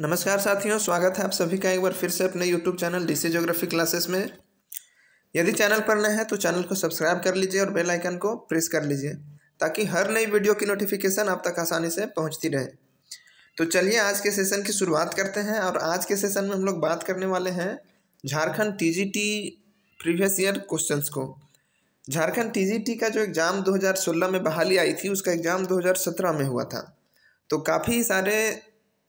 नमस्कार साथियों स्वागत है आप सभी का एक बार फिर से अपने YouTube channel DC geography classes में यदि चैनल पर नए हैं तो चैनल को सब्सक्राइब कर लीजिए और बेल आइकन को प्रेस कर लीजिए ताकि हर नई वीडियो की नोटिफिकेशन आप तक आसानी से पहुंचती रहे तो चलिए आज के सेशन की शुरुआत करते हैं और आज के सेशन में हम लोग बात करने वाले हैं Jharkhand T previous year question को झारखंड टी का जो एग्ज़ाम सोलह में बहाली आई थी उसका एग्ज़ाम सत्रह में हुआ था तो काफ़ी सारे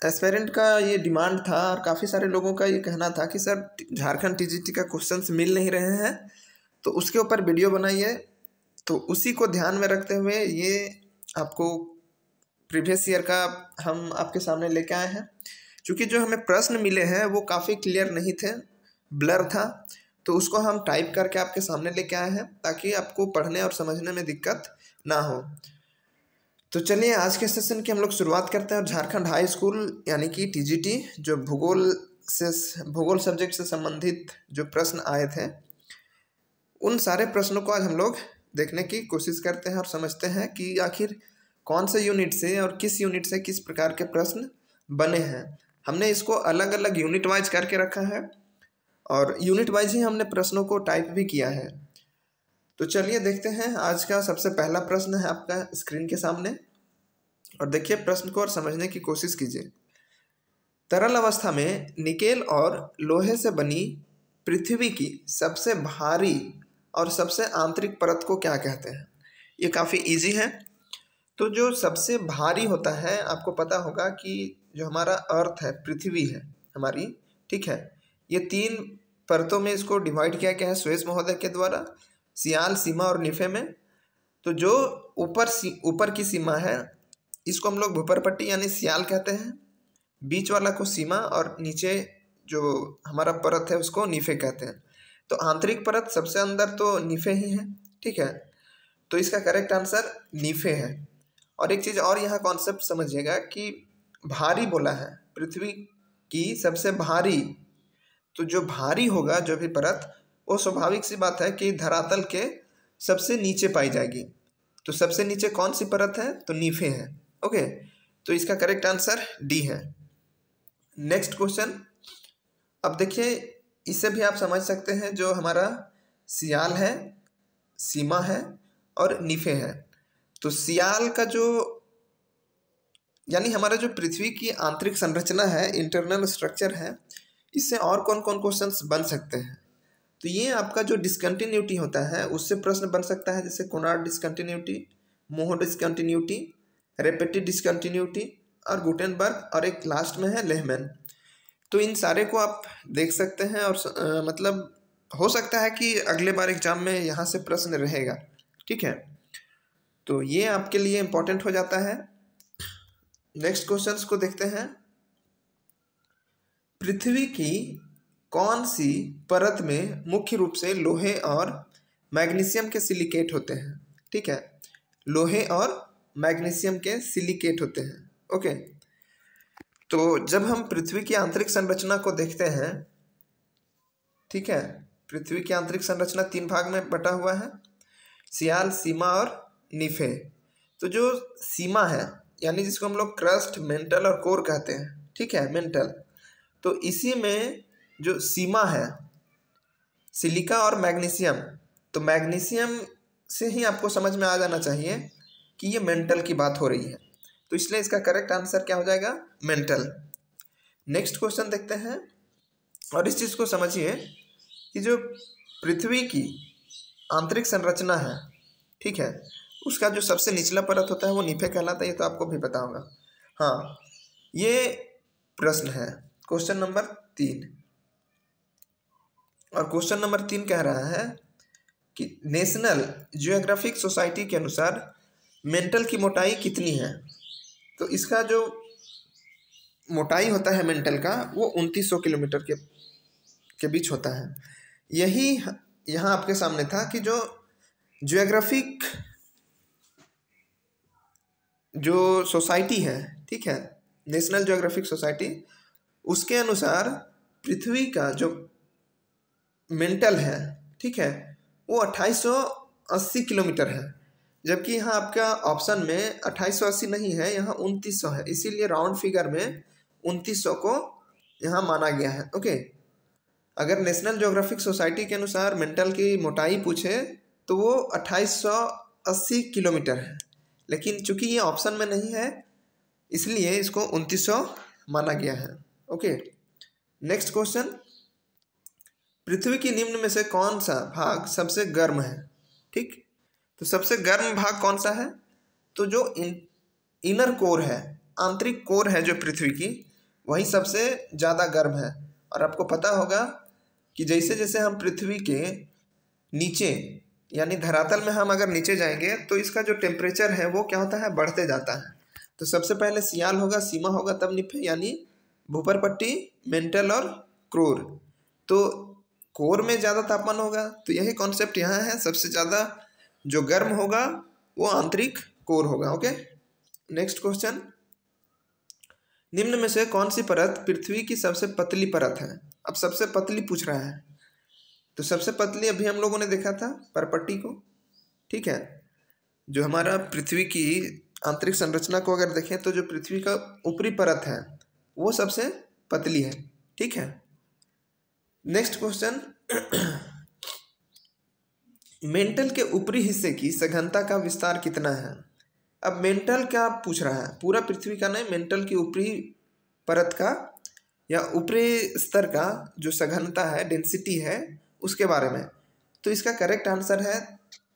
एस्पेरेंट का ये डिमांड था और काफ़ी सारे लोगों का ये कहना था कि सर झारखंड टीजीटी का क्वेश्चंस मिल नहीं रहे हैं तो उसके ऊपर वीडियो बनाइए तो उसी को ध्यान में रखते हुए ये आपको प्रीवियस ईयर का हम आपके सामने लेके आए हैं क्योंकि जो हमें प्रश्न मिले हैं वो काफ़ी क्लियर नहीं थे ब्लर था तो उसको हम टाइप करके आपके सामने लेके आए हैं ताकि आपको पढ़ने और समझने में दिक्कत ना हो तो चलिए आज के सेशन की हम लोग शुरुआत करते हैं और झारखंड हाई स्कूल यानी कि टीजीटी जो भूगोल से भूगोल सब्जेक्ट से संबंधित जो प्रश्न आए थे उन सारे प्रश्नों को आज हम लोग देखने की कोशिश करते हैं और समझते हैं कि आखिर कौन से यूनिट से और किस यूनिट से किस प्रकार के प्रश्न बने हैं हमने इसको अलग अलग यूनिट वाइज करके रखा है और यूनिट वाइज ही हमने प्रश्नों को टाइप भी किया है तो चलिए देखते हैं आज का सबसे पहला प्रश्न है आपका स्क्रीन के सामने और देखिए प्रश्न को और समझने की कोशिश कीजिए तरल अवस्था में निकेल और लोहे से बनी पृथ्वी की सबसे भारी और सबसे आंतरिक परत को क्या कहते हैं ये काफ़ी इजी है तो जो सबसे भारी होता है आपको पता होगा कि जो हमारा अर्थ है पृथ्वी है हमारी ठीक है ये तीन परतों में इसको डिवाइड किया गया है स्वेज महोदय के द्वारा सियाल सीमा और निफे में तो जो ऊपर ऊपर की सीमा है इसको हम लोग भूपर पट्टी यानी सियाल कहते हैं बीच वाला को सीमा और नीचे जो हमारा परत है उसको निफे कहते हैं तो आंतरिक परत सबसे अंदर तो निफे ही है ठीक है तो इसका करेक्ट आंसर निफे है और एक चीज़ और यहाँ कॉन्सेप्ट समझिएगा कि भारी बोला है पृथ्वी की सबसे भारी तो जो भारी होगा जो भी परत वो स्वाभाविक सी बात है कि धरातल के सबसे नीचे पाई जाएगी तो सबसे नीचे कौन सी परत है तो नीफे हैं ओके तो इसका करेक्ट आंसर डी है नेक्स्ट क्वेश्चन अब देखिए इसे भी आप समझ सकते हैं जो हमारा सियाल है सीमा है और नीफे हैं तो सियाल का जो यानी हमारा जो पृथ्वी की आंतरिक संरचना है इंटरनल स्ट्रक्चर है इससे और कौन कौन क्वेश्चंस बन सकते हैं तो ये आपका जो डिसकंटिन्यूटी होता है उससे प्रश्न बन सकता है जैसे Conrad discontinuity Moho discontinuity Repetti discontinuity और गुटेनबर्ग और एक लास्ट में है लेहमैन तो इन सारे को आप देख सकते हैं और आ, मतलब हो सकता है कि अगले बार एग्जाम में यहाँ से प्रश्न रहेगा ठीक है तो ये आपके लिए इम्पोर्टेंट हो जाता है नेक्स्ट क्वेश्चंस को देखते हैं पृथ्वी की कौन सी परत में मुख्य रूप से लोहे और मैग्नीशियम के सिलिकेट होते हैं ठीक है लोहे और मैग्नीशियम के सिलिकेट होते हैं ओके तो जब हम पृथ्वी की आंतरिक संरचना को देखते हैं ठीक है पृथ्वी की आंतरिक संरचना तीन भाग में बटा हुआ है सियाल सीमा और निफे तो जो सीमा है यानी जिसको हम लोग क्रस्ट मेंटल और कोर कहते हैं ठीक है मेंटल तो इसी में जो सीमा है सिलिका और मैग्नीशियम तो मैग्नीशियम से ही आपको समझ में आ जाना चाहिए कि ये मेंटल की बात हो रही है तो इसलिए इसका करेक्ट आंसर क्या हो जाएगा मेंटल नेक्स्ट क्वेश्चन देखते हैं और इस चीज़ को समझिए कि जो पृथ्वी की आंतरिक संरचना है ठीक है उसका जो सबसे निचला परत होता है वो निफे कहलाता है ये तो आपको भी पता होगा हाँ ये प्रश्न है क्वेश्चन नंबर तीन और क्वेश्चन नंबर तीन कह रहा है कि नेशनल जियोग्राफिक सोसाइटी के अनुसार मेंटल की मोटाई कितनी है तो इसका जो मोटाई होता है मेंटल का वो उनतीस सौ किलोमीटर के के बीच होता है यही यहाँ आपके सामने था कि जो जियोग्राफिक जो सोसाइटी है ठीक है नेशनल जियोग्राफिक सोसाइटी उसके अनुसार पृथ्वी का जो मेंटल है ठीक है वो अट्ठाईस किलोमीटर है जबकि यहाँ आपका ऑप्शन में 2880 नहीं है यहाँ 2900 है इसीलिए राउंड फिगर में 2900 को यहाँ माना गया है ओके अगर नेशनल जोग्राफिक सोसाइटी के अनुसार मेंटल की मोटाई पूछे तो वो 2880 किलोमीटर है लेकिन चूंकि ये ऑप्शन में नहीं है इसलिए इसको 2900 माना गया है ओके नेक्स्ट क्वेश्चन पृथ्वी की निम्न में से कौन सा भाग सबसे गर्म है ठीक तो सबसे गर्म भाग कौन सा है तो जो इन, इनर कोर है आंतरिक कोर है जो पृथ्वी की वही सबसे ज़्यादा गर्म है और आपको पता होगा कि जैसे जैसे हम पृथ्वी के नीचे यानी धरातल में हम अगर नीचे जाएंगे तो इसका जो टेम्परेचर है वो क्या होता है बढ़ते जाता है तो सबसे पहले सियाल होगा सीमा होगा तब निफे यानी भूपर पट्टी मेंटल और क्रूर तो कोर में ज़्यादा तापमान होगा तो यही कॉन्सेप्ट यहाँ है सबसे ज़्यादा जो गर्म होगा वो आंतरिक कोर होगा ओके नेक्स्ट क्वेश्चन निम्न में से कौन सी परत पृथ्वी की सबसे पतली परत है अब सबसे पतली पूछ रहा है तो सबसे पतली अभी हम लोगों ने देखा था परपट्टी को ठीक है जो हमारा पृथ्वी की आंतरिक संरचना को अगर देखें तो जो पृथ्वी का ऊपरी परत है वो सबसे पतली है ठीक है नेक्स्ट क्वेश्चन मेंटल के ऊपरी हिस्से की सघनता का विस्तार कितना है अब मेंटल क्या पूछ रहा है पूरा पृथ्वी का नहीं मेंटल की ऊपरी परत का या ऊपरी स्तर का जो सघनता है डेंसिटी है उसके बारे में तो इसका करेक्ट आंसर है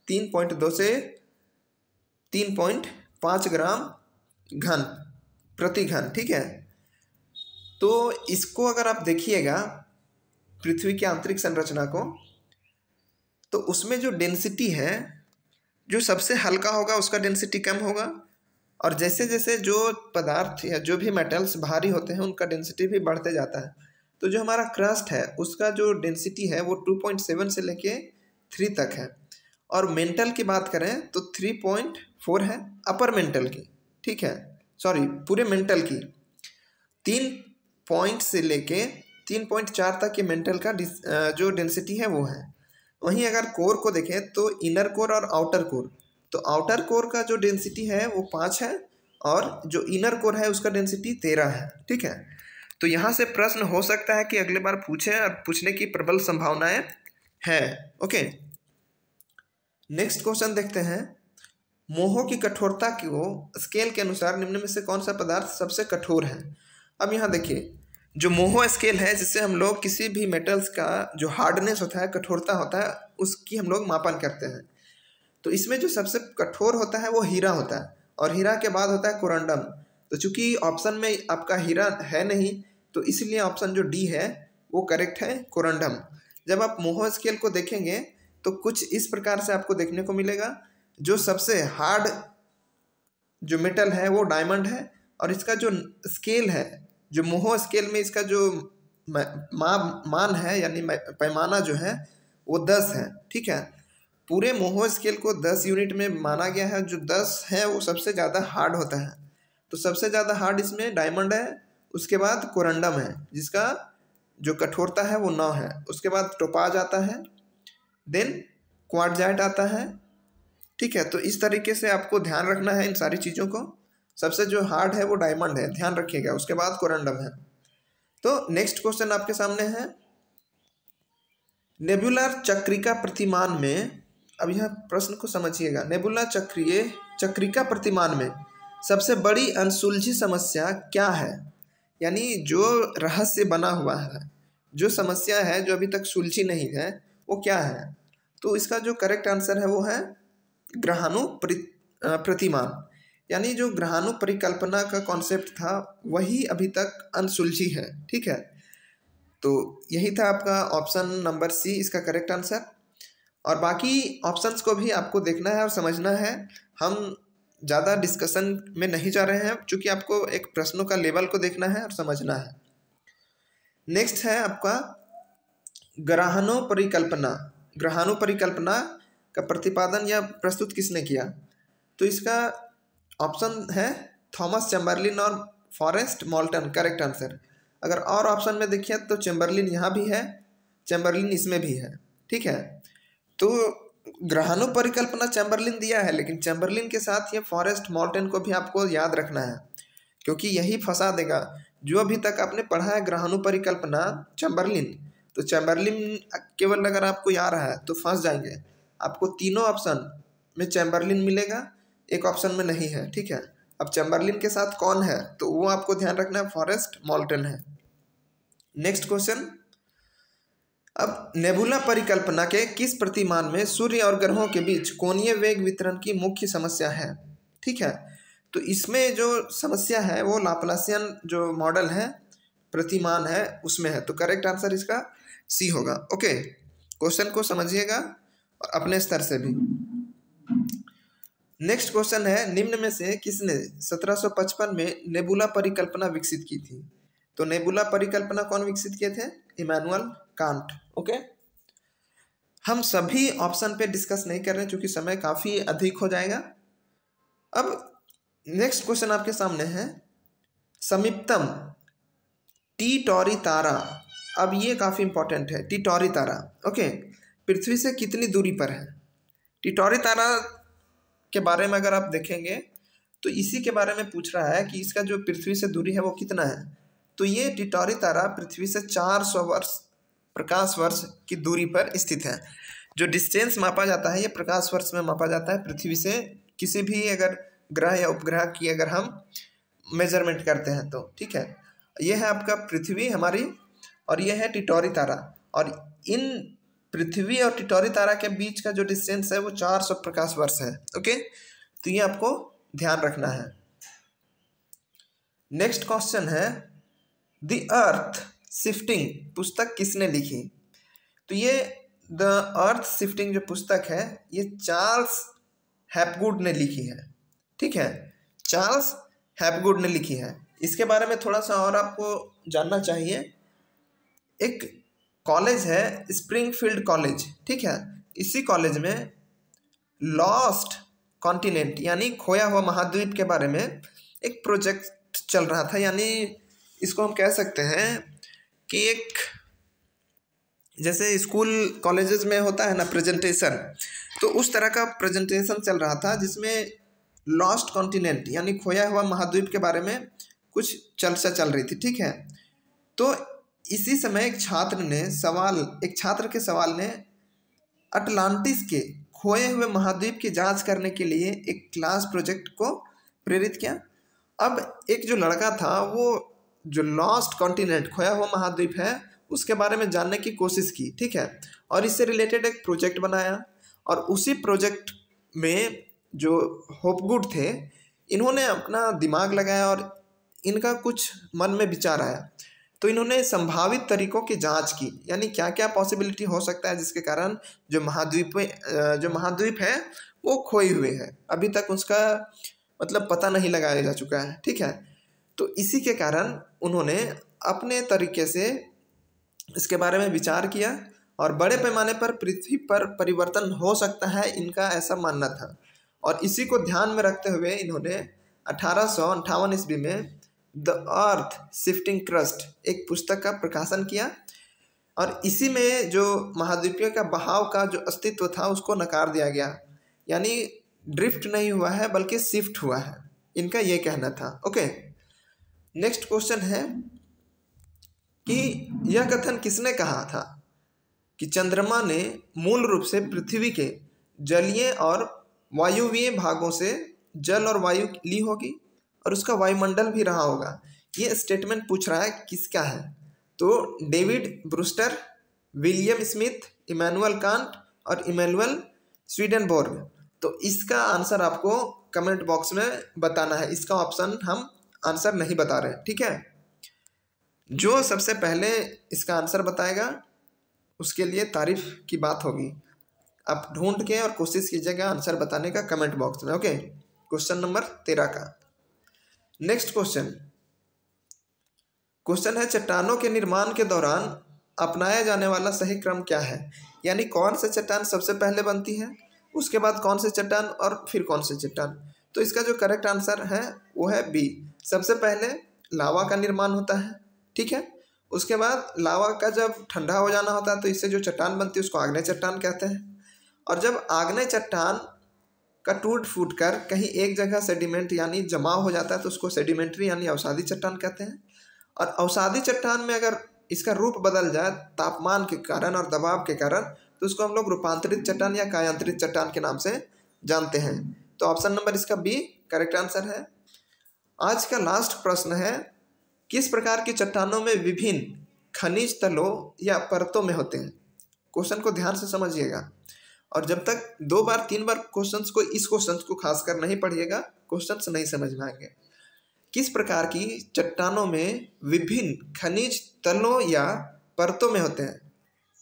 तीन पॉइंट दो से तीन पॉइंट पाँच ग्राम घन प्रति घन ठीक है तो इसको अगर आप देखिएगा पृथ्वी की आंतरिक संरचना को तो उसमें जो डेंसिटी है जो सबसे हल्का होगा उसका डेंसिटी कम होगा और जैसे जैसे जो पदार्थ या जो भी मेटल्स भारी होते हैं उनका डेंसिटी भी बढ़ते जाता है तो जो हमारा क्रस्ट है उसका जो डेंसिटी है वो टू पॉइंट सेवन से लेके थ्री तक है और मेंटल की बात करें तो थ्री पॉइंट फोर है अपर मेंटल की ठीक है सॉरी पूरे मेंटल की तीन पॉइंट से लेके तीन पॉइंट चार तक ये मेंटल का जो डेंसिटी है वो है वहीं अगर कोर को देखें तो इनर कोर और आउटर कोर तो आउटर कोर का जो डेंसिटी है वो पाँच है और जो इनर कोर है उसका डेंसिटी तेरह है ठीक है तो यहाँ से प्रश्न हो सकता है कि अगले बार पूछें और पूछने की प्रबल संभावनाएं है ओके नेक्स्ट क्वेश्चन देखते हैं मोहो की कठोरता की वो स्केल के अनुसार निम्न में से कौन सा पदार्थ सबसे कठोर है अब यहाँ देखिए जो मोहो स्केल है जिससे हम लोग किसी भी मेटल्स का जो हार्डनेस होता है कठोरता होता है उसकी हम लोग मापन करते हैं तो इसमें जो सबसे कठोर होता है वो हीरा होता है और हीरा के बाद होता है कोरंडम तो चूंकि ऑप्शन में आपका हीरा है नहीं तो इसलिए ऑप्शन जो डी है वो करेक्ट है कोरंडम जब आप मोहो स्केल को देखेंगे तो कुछ इस प्रकार से आपको देखने को मिलेगा जो सबसे हार्ड जो मेटल है वो डायमंड है और इसका जो स्केल है जो मोहो स्केल में इसका जो मा, मान है यानी पैमाना जो है वो दस है ठीक है पूरे मोहो स्केल को दस यूनिट में माना गया है जो दस है वो सबसे ज़्यादा हार्ड होता है तो सबसे ज़्यादा हार्ड इसमें डायमंड है उसके बाद कोरंडम है जिसका जो कठोरता है वो नौ है उसके बाद टोपाज आता है देन क्वाडजाइट आता है ठीक है तो इस तरीके से आपको ध्यान रखना है इन सारी चीज़ों को सबसे जो हार्ड है वो डायमंड है ध्यान रखिएगा उसके बाद कोरेंडम है तो नेक्स्ट क्वेश्चन आपके सामने है नेबुलर चक्रिका प्रतिमान में अब यह प्रश्न को समझिएगा नेबुलर चक्रीय चक्रिका प्रतिमान में सबसे बड़ी अनसुलझी समस्या क्या है यानी जो रहस्य बना हुआ है जो समस्या है जो अभी तक सुलझी नहीं है वो क्या है तो इसका जो करेक्ट आंसर है वो है ग्रहाणु प्रतिमान यानी जो ग्रहाणु परिकल्पना का कॉन्सेप्ट था वही अभी तक अनसुलझी है ठीक है तो यही था आपका ऑप्शन नंबर सी इसका करेक्ट आंसर और बाकी ऑप्शंस को भी आपको देखना है और समझना है हम ज़्यादा डिस्कशन में नहीं जा रहे हैं क्योंकि आपको एक प्रश्नों का लेवल को देखना है और समझना है नेक्स्ट है आपका ग्रहणों परिकल्पना ग्रहणों परिकल्पना का प्रतिपादन या प्रस्तुत किसने किया तो इसका ऑप्शन है थॉमस चैम्बरलिन और फॉरेस्ट मॉल्टन करेक्ट आंसर अगर और ऑप्शन में देखिए तो चैम्बरलिन यहाँ भी है चैम्बरलिन इसमें भी है ठीक है तो ग्रहणों परिकल्पना चैम्बरलिन दिया है लेकिन चैम्बरलिन के साथ ये फॉरेस्ट मॉल्टन को भी आपको याद रखना है क्योंकि यही फंसा देगा जो अभी तक आपने पढ़ा है ग्रहणों परिकल्पना चैम्बरलिन तो चैम्बरलिन केवल अगर आपको याद है तो फंस जाएंगे आपको तीनों ऑप्शन में चैम्बरलिन मिलेगा एक ऑप्शन में नहीं है ठीक है अब चैम्बरलिन के साथ कौन है तो वो आपको ध्यान रखना है फॉरेस्ट मॉल्टन है नेक्स्ट क्वेश्चन अब नेबुला परिकल्पना के किस प्रतिमान में सूर्य और ग्रहों के बीच कोणीय वेग वितरण की मुख्य समस्या है ठीक है तो इसमें जो समस्या है वो लापलासियन जो मॉडल है प्रतिमान है उसमें है तो करेक्ट आंसर इसका सी होगा ओके क्वेश्चन को समझिएगा और अपने स्तर से भी नेक्स्ट क्वेश्चन है निम्न में से किसने 1755 में नेबुला परिकल्पना विकसित की थी तो नेबुला परिकल्पना कौन विकसित किए थे इमानुअल कांट ओके हम सभी ऑप्शन पे डिस्कस नहीं कर रहे चूंकि समय काफ़ी अधिक हो जाएगा अब नेक्स्ट क्वेश्चन आपके सामने है समीपतम टी टॉरी तारा अब ये काफ़ी इंपॉर्टेंट है टी टॉरी तारा ओके पृथ्वी से कितनी दूरी पर है टिटोरी तारा के बारे में अगर आप देखेंगे तो इसी के बारे में पूछ रहा है कि इसका जो पृथ्वी से दूरी है वो कितना है तो ये टिटोरी तारा पृथ्वी से 400 वर्ष प्रकाश वर्ष की दूरी पर स्थित है जो डिस्टेंस मापा जाता है ये प्रकाश वर्ष में मापा जाता है पृथ्वी से किसी भी अगर ग्रह या उपग्रह की अगर हम मेजरमेंट करते हैं तो ठीक है यह है आपका पृथ्वी हमारी और यह है टिटोरी तारा और इन पृथ्वी और टिटोरी तारा के बीच का जो डिस्टेंस है वो चार सौ प्रकाश वर्ष है ओके तो ये आपको ध्यान रखना है नेक्स्ट क्वेश्चन है द अर्थ शिफ्टिंग पुस्तक किसने लिखी तो ये द अर्थ शिफ्टिंग जो पुस्तक है ये चार्ल्स हैपगुड ने लिखी है ठीक है चार्ल्स हैपगुड ने लिखी है इसके बारे में थोड़ा सा और आपको जानना चाहिए एक कॉलेज है स्प्रिंगफील्ड कॉलेज ठीक है इसी कॉलेज में लॉस्ट कॉन्टिनेंट यानी खोया हुआ महाद्वीप के बारे में एक प्रोजेक्ट चल रहा था यानी इसको हम कह सकते हैं कि एक जैसे स्कूल कॉलेजेस में होता है ना प्रेजेंटेशन तो उस तरह का प्रेजेंटेशन चल रहा था जिसमें लॉस्ट कॉन्टिनेंट यानी खोया हुआ महाद्वीप के बारे में कुछ चर्चा चल रही थी ठीक है तो इसी समय एक छात्र ने सवाल एक छात्र के सवाल ने अटलांटिस के खोए हुए महाद्वीप की जांच करने के लिए एक क्लास प्रोजेक्ट को प्रेरित किया अब एक जो लड़का था वो जो लॉस्ट कॉन्टिनेंट खोया हुआ महाद्वीप है उसके बारे में जानने की कोशिश की ठीक है और इससे रिलेटेड एक प्रोजेक्ट बनाया और उसी प्रोजेक्ट में जो होपगुड थे इन्होंने अपना दिमाग लगाया और इनका कुछ मन में विचार आया तो इन्होंने संभावित तरीकों की जांच की यानी क्या क्या पॉसिबिलिटी हो सकता है जिसके कारण जो महाद्वीप जो महाद्वीप है वो खोए हुए हैं अभी तक उसका मतलब पता नहीं लगाया जा चुका है ठीक है तो इसी के कारण उन्होंने अपने तरीके से इसके बारे में विचार किया और बड़े पैमाने पर पृथ्वी पर परिवर्तन हो सकता है इनका ऐसा मानना था और इसी को ध्यान में रखते हुए इन्होंने अठारह सौ ईस्वी में द अर्थ शिफ्टिंग क्रस्ट एक पुस्तक का प्रकाशन किया और इसी में जो महाद्वीपीय का बहाव का जो अस्तित्व था उसको नकार दिया गया यानी ड्रिफ्ट नहीं हुआ है बल्कि शिफ्ट हुआ है इनका ये कहना था ओके नेक्स्ट क्वेश्चन है कि यह कथन किसने कहा था कि चंद्रमा ने मूल रूप से पृथ्वी के जलीय और वायुवीय भागों से जल और वायु ली होगी और उसका वायुमंडल भी रहा होगा ये स्टेटमेंट पूछ रहा है किसका है तो David Brewster William Smith Immanuel Kant और इमैनुअल स्वीडनबोर्ग तो इसका आंसर आपको कमेंट बॉक्स में बताना है इसका ऑप्शन हम आंसर नहीं बता रहे ठीक है जो सबसे पहले इसका आंसर बताएगा उसके लिए तारीफ की बात होगी आप ढूंढ के और कोशिश कीजिएगा आंसर बताने का कमेंट बॉक्स में ओके क्वेश्चन नंबर तेरह का नेक्स्ट क्वेश्चन क्वेश्चन है चट्टानों के निर्माण के दौरान अपनाया जाने वाला सही क्रम क्या है यानी कौन से चट्टान सबसे पहले बनती है उसके बाद कौन से चट्टान और फिर कौन से चट्टान तो इसका जो करेक्ट आंसर है वो है बी सबसे पहले लावा का निर्माण होता है ठीक है उसके बाद लावा का जब ठंडा हो जाना होता है तो इससे जो चट्टान बनती है उसको आग्नेय चट्टान कहते हैं और जब आग्नेय चट्टान का टूट फूट कर कहीं एक जगह सेडिमेंट यानी जमा हो जाता है तो उसको सेडिमेंट्री यानी अवसादी चट्टान कहते हैं और अवसादी चट्टान में अगर इसका रूप बदल जाए तापमान के कारण और दबाव के कारण तो उसको हम लोग रूपांतरित चट्टान या कायांतरित चट्टान के नाम से जानते हैं तो ऑप्शन नंबर इसका बी करेक्ट आंसर है आज का लास्ट प्रश्न है किस प्रकार की चट्टानों में विभिन्न खनिज तलों या परतों में होते हैं क्वेश्चन को ध्यान से समझिएगा और जब तक दो बार तीन बार क्वेश्चंस को इस क्वेश्चंस को खासकर नहीं पढ़िएगा क्वेश्चंस नहीं समझ में आएंगे किस प्रकार की चट्टानों में विभिन्न खनिज तलों या परतों में होते हैं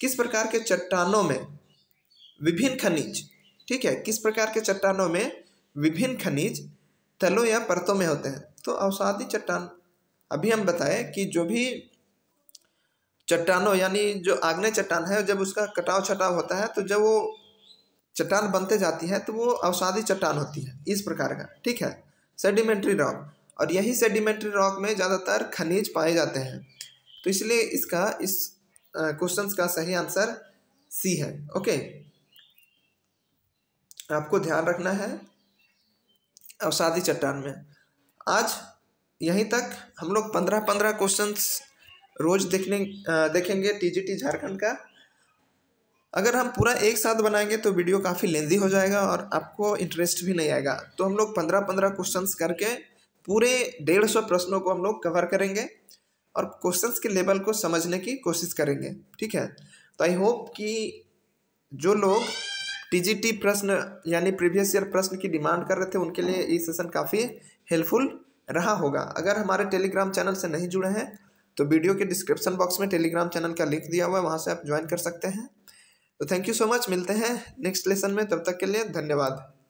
किस प्रकार के चट्टानों में विभिन्न खनिज ठीक है किस प्रकार के चट्टानों में विभिन्न खनिज तलों या परतों में होते हैं तो अवसादी चट्टान अभी हम बताएं कि जो भी चट्टानों यानी जो आग्नेय चट्टान है जब उसका कटाव छटाव होता है तो जब वो चट्टान बनते जाती है तो वो अवसादी चट्टान होती है इस प्रकार का ठीक है सेडिमेंट्री रॉक और यही सेडिमेंट्री रॉक में ज़्यादातर खनिज पाए जाते हैं तो इसलिए इसका इस क्वेश्चन का सही आंसर सी है ओके आपको ध्यान रखना है अवसादी चट्टान में आज यहीं तक हम लोग पंद्रह पंद्रह क्वेश्चंस रोज देखने देखेंगे टीजीटी झारखंड का अगर हम पूरा एक साथ बनाएंगे तो वीडियो काफ़ी लेंदी हो जाएगा और आपको इंटरेस्ट भी नहीं आएगा तो हम लोग पंद्रह पंद्रह क्वेश्चन करके पूरे डेढ़ सौ प्रश्नों को हम लोग कवर करेंगे और क्वेश्चंस के लेवल को समझने की कोशिश करेंगे ठीक है तो आई होप कि जो लोग टीजीटी प्रश्न यानी प्रीवियस ईयर प्रश्न की डिमांड कर रहे थे उनके लिए ये सेशन काफ़ी हेल्पफुल रहा होगा अगर हमारे टेलीग्राम चैनल से नहीं जुड़े हैं तो वीडियो के डिस्क्रिप्शन बॉक्स में टेलीग्राम चैनल का लिंक दिया हुआ है वहाँ से आप ज्वाइन कर सकते हैं तो थैंक यू सो मच मिलते हैं नेक्स्ट लेसन में तब तक के लिए धन्यवाद